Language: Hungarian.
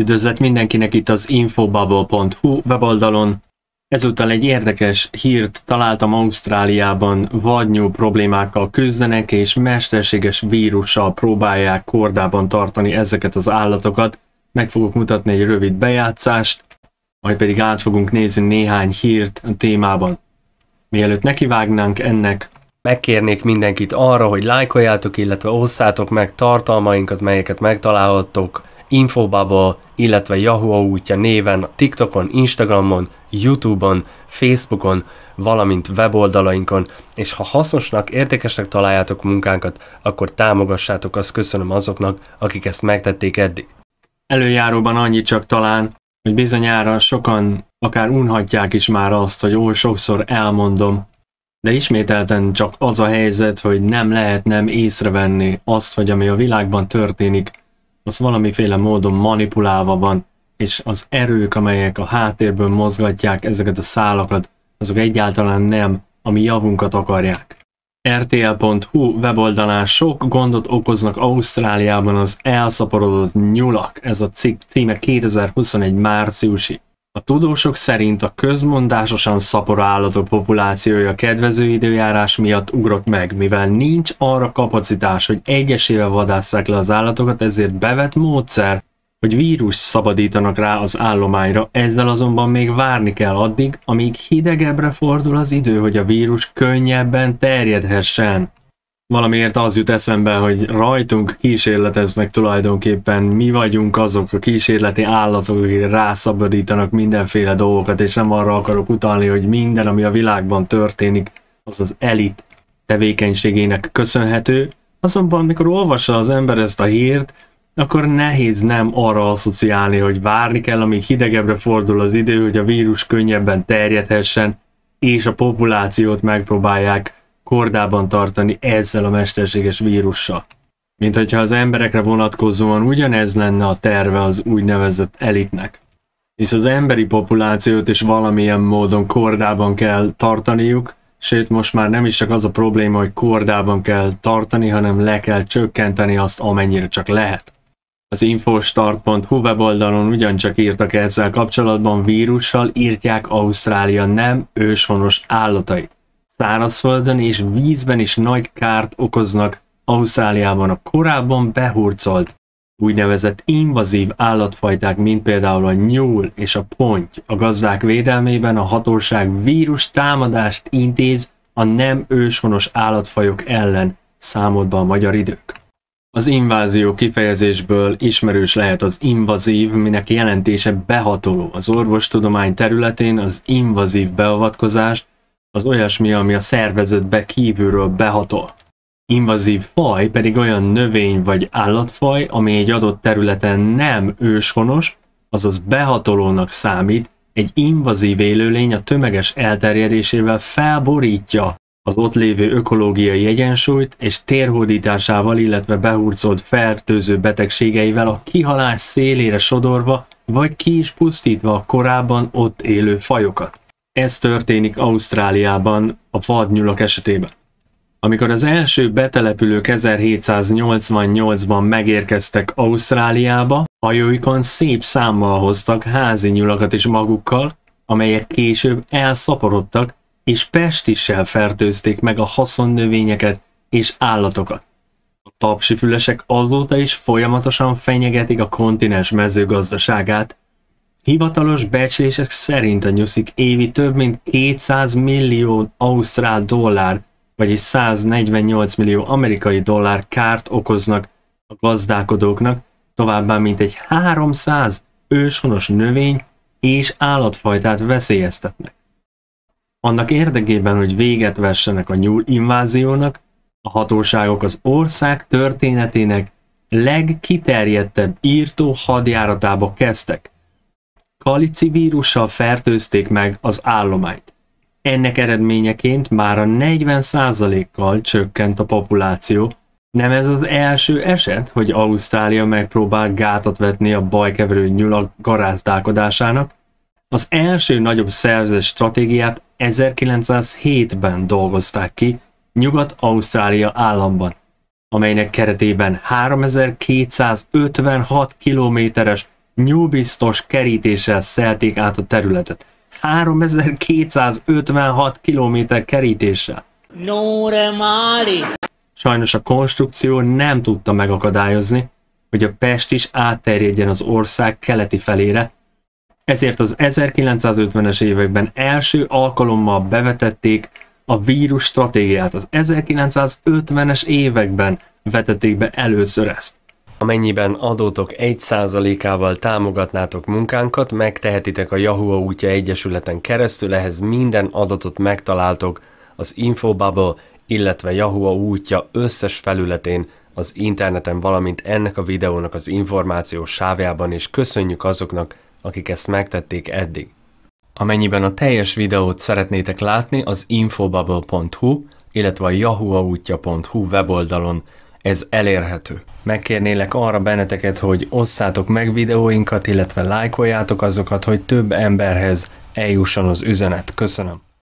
Üdvözlet mindenkinek itt az infobubble.hu weboldalon. Ezúttal egy érdekes hírt találtam Ausztráliában, vadnyú problémákkal küzdenek és mesterséges vírussal próbálják kordában tartani ezeket az állatokat. Meg fogok mutatni egy rövid bejátszást, majd pedig át fogunk nézni néhány hírt a témában. Mielőtt nekivágnánk ennek, Megkérnék mindenkit arra, hogy lájkoljátok, illetve osszátok meg tartalmainkat, melyeket megtalálhattok Infobubble, illetve Yahoo útja néven TikTokon, Instagramon, Youtube-on, Facebookon, valamint weboldalainkon, és ha hasznosnak, értékesnek találjátok munkánkat, akkor támogassátok, azt köszönöm azoknak, akik ezt megtették eddig. Előjáróban annyi csak talán, hogy bizonyára sokan akár unhatják is már azt, hogy oly sokszor elmondom, de ismételten csak az a helyzet, hogy nem lehet nem észrevenni azt, hogy ami a világban történik, az valamiféle módon manipulálva van, és az erők, amelyek a háttérből mozgatják ezeket a szálakat, azok egyáltalán nem a mi javunkat akarják. RTL.hu weboldalán sok gondot okoznak Ausztráliában az elszaporodott nyulak, ez a cikk címe 2021 márciusi. A tudósok szerint a közmondásosan szapora állatok populációja kedvező időjárás miatt ugrott meg, mivel nincs arra kapacitás, hogy egyesével vadásszák le az állatokat, ezért bevett módszer, hogy vírus szabadítanak rá az állományra, ezzel azonban még várni kell addig, amíg hidegebbre fordul az idő, hogy a vírus könnyebben terjedhessen valamiért az jut eszembe, hogy rajtunk kísérleteznek tulajdonképpen, mi vagyunk azok a kísérleti állatok, akik rászabadítanak mindenféle dolgokat, és nem arra akarok utalni, hogy minden, ami a világban történik, az az elit tevékenységének köszönhető, azonban mikor olvassa az ember ezt a hírt, akkor nehéz nem arra asszociálni, hogy várni kell, amíg hidegebbre fordul az idő, hogy a vírus könnyebben terjedhessen, és a populációt megpróbálják kordában tartani ezzel a mesterséges vírussal. Mint hogyha az emberekre vonatkozóan ugyanez lenne a terve az úgynevezett elitnek. Hisz az emberi populációt is valamilyen módon kordában kell tartaniuk, sőt most már nem is csak az a probléma, hogy kordában kell tartani, hanem le kell csökkenteni azt amennyire csak lehet. Az infostart.hu weboldalon ugyancsak írtak ezzel kapcsolatban vírussal írtják Ausztrália nem őshonos állatait szárazföldön és vízben is nagy kárt okoznak Ausztráliában a korábban behurcolt úgynevezett invazív állatfajták, mint például a nyúl és a ponty a gazdák védelmében a hatóság vírus támadást intéz a nem őshonos állatfajok ellen, számolt be a magyar idők. Az invázió kifejezésből ismerős lehet az invazív, minek jelentése behatoló. Az orvostudomány területén az invazív beavatkozás az olyasmi, ami a szervezetbe kívülről behatol. Invazív faj pedig olyan növény vagy állatfaj, ami egy adott területen nem őshonos, azaz behatolónak számít, egy invazív élőlény a tömeges elterjedésével felborítja az ott lévő ökológiai egyensúlyt és térhódításával, illetve behurcolt fertőző betegségeivel a kihalás szélére sodorva vagy ki is pusztítva a korábban ott élő fajokat. Ez történik Ausztráliában a vadnyulak esetében. Amikor az első betelepülők 1788-ban megérkeztek Ausztráliába, hajóikon szép számmal hoztak házi nyulakat is magukkal, amelyek később elszaporodtak és pestissel fertőzték meg a növényeket és állatokat. A tapsifülesek azóta is folyamatosan fenyegetik a kontinens mezőgazdaságát, Hivatalos becslések szerint a nyuszik évi több mint 200 millió ausztrál dollár, vagyis 148 millió amerikai dollár kárt okoznak a gazdálkodóknak, továbbá mint egy 300 őshonos növény és állatfajtát veszélyeztetnek. Annak érdekében, hogy véget vessenek a nyúl inváziónak, a hatóságok az ország történetének legkiterjedtebb írtó hadjáratába kezdtek vírussal fertőzték meg az állományt. Ennek eredményeként már a 40%-kal csökkent a populáció. Nem ez az első eset, hogy Ausztrália megpróbál gátat vetni a bajkeverő nyulak garázdálkodásának. Az első nagyobb szervezett stratégiát 1907-ben dolgozták ki Nyugat-Ausztrália államban, amelynek keretében 3256 kilométeres nyúlbiztos kerítéssel szelték át a területet. 3256 km kerítéssel. Normális! Sajnos a konstrukció nem tudta megakadályozni, hogy a Pest is átterjedjen az ország keleti felére, ezért az 1950-es években első alkalommal bevetették a vírus stratégiát. Az 1950-es években vetették be először ezt. Amennyiben adótok 1%-ával támogatnátok munkánkat, megtehetitek a Yahoo útja egyesületen keresztül, ehhez minden adatot megtaláltok az Infobubble, illetve Yahoo útja összes felületén az interneten, valamint ennek a videónak az információ sávjában, és köszönjük azoknak, akik ezt megtették eddig. Amennyiben a teljes videót szeretnétek látni, az infobubble.hu, illetve a yahooautja.hu weboldalon ez elérhető. Megkérnélek arra benneteket, hogy osszátok meg videóinkat, illetve lájkoljátok azokat, hogy több emberhez eljusson az üzenet. Köszönöm.